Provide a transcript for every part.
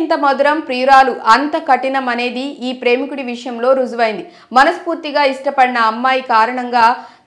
ఇంత మధురం ప్రియురాలు అంత కఠినం అనేది ఈ ప్రేమికుడి విషయంలో రుజువైంది మనస్ఫూర్తిగా ఇష్టపడిన అమ్మాయి కారణంగా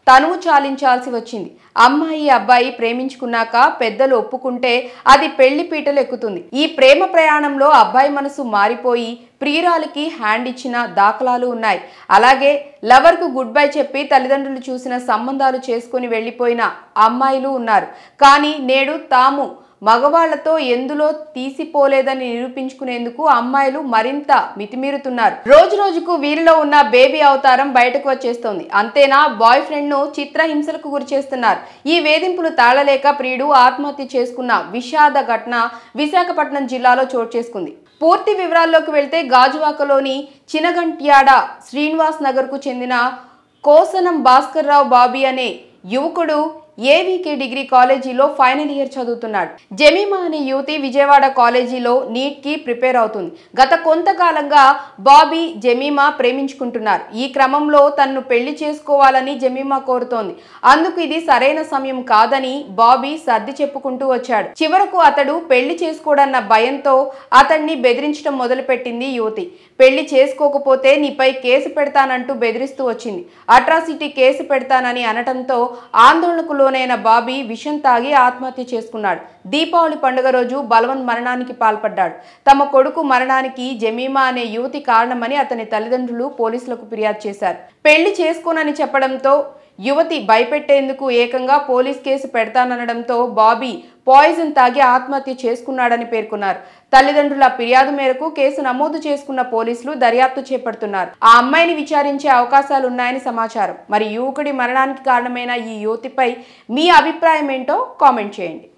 తనువు చాలించాల్సి వచ్చింది అమ్మాయి అబ్బాయి ప్రేమించుకున్నాక పెద్దలు ఒప్పుకుంటే అది పెళ్లి పీటలు ఎక్కుతుంది ఈ ప్రేమ ప్రయాణంలో అబ్బాయి మనసు మారిపోయి ప్రియురాలకి హ్యాండ్ ఇచ్చిన దాఖలాలు ఉన్నాయి అలాగే లవర్కు గుడ్ బై చెప్పి తల్లిదండ్రులు చూసిన సంబంధాలు చేసుకుని వెళ్ళిపోయిన అమ్మాయిలు ఉన్నారు కానీ నేడు తాము మగవాళ్లతో ఎందులో తీసిపోలేదని నిరూపించుకునేందుకు అమ్మాయిలు మరింత మితిమీరుతున్నారు రోజు రోజుకు వీరిలో ఉన్న బేబీ అవతారం బయటకు వచ్చేస్తోంది అంతేనా బాయ్ ఫ్రెండ్ ను చిత్రహింసలకు గురి చేస్తున్నారు ఈ వేధింపులు తాళలేక ప్రియుడు ఆత్మహత్య చేసుకున్న విషాద ఘటన విశాఖపట్నం జిల్లాలో చోటు చేసుకుంది పూర్తి వివరాల్లోకి వెళ్తే గాజువాకలోని చినగంట్యాడ శ్రీనివాస్ నగర్కు చెందిన కోసనం భాస్కర్రావు బాబీ అనే యువకుడు ఏవీకే డిగ్రీ కాలేజీలో ఫైనల్ ఇయర్ చదువుతున్నాడు జమీమా అనే యువతి విజయవాడ కాలేజీలో నీట్ కి ప్రిపేర్ అవుతుంది గత కొంతకాలంగా బాబీ జమీమా ప్రేమించుకుంటున్నారు ఈ క్రమంలో తన్ను పెళ్లి చేసుకోవాలని జమీమా కోరుతోంది అందుకు ఇది సరైన సమయం కాదని బాబీ సర్ది చెప్పుకుంటూ వచ్చాడు చివరకు అతడు పెళ్లి చేసుకోడన్న భయంతో అతన్ని బెదిరించడం మొదలుపెట్టింది యువతి పెళ్లి చేసుకోకపోతే నీపై కేసు పెడతానంటూ బెదిరిస్తూ వచ్చింది అట్రాసిటీ కేసు పెడతానని అనటంతో ఆందోళనకు లోనైన బాబీ విషం తాగి ఆత్మహత్య చేసుకున్నాడు దీపావళి పండుగ రోజు బలవన్ మరణానికి పాల్పడ్డాడు తమ కొడుకు మరణానికి జమీమా అనే యువతి కారణమని అతని తల్లిదండ్రులు పోలీసులకు ఫిర్యాదు చేశారు పెళ్లి చేసుకోనని చెప్పడంతో యువతి భయపెట్టేందుకు ఏకంగా పోలీస్ కేసు పెడతాననడంతో బాబీ పాయిజన్ తాగి ఆత్మహత్య చేసుకున్నాడని పేర్కొన్నారు తల్లిదండ్రుల ఫిర్యాదు మేరకు కేసు నమోదు చేసుకున్న పోలీసులు దర్యాప్తు చేపడుతున్నారు ఆ అమ్మాయిని విచారించే అవకాశాలున్నాయని సమాచారం మరి యువకుడి మరణానికి కారణమైన ఈ యువతిపై మీ అభిప్రాయం ఏంటో కామెంట్ చేయండి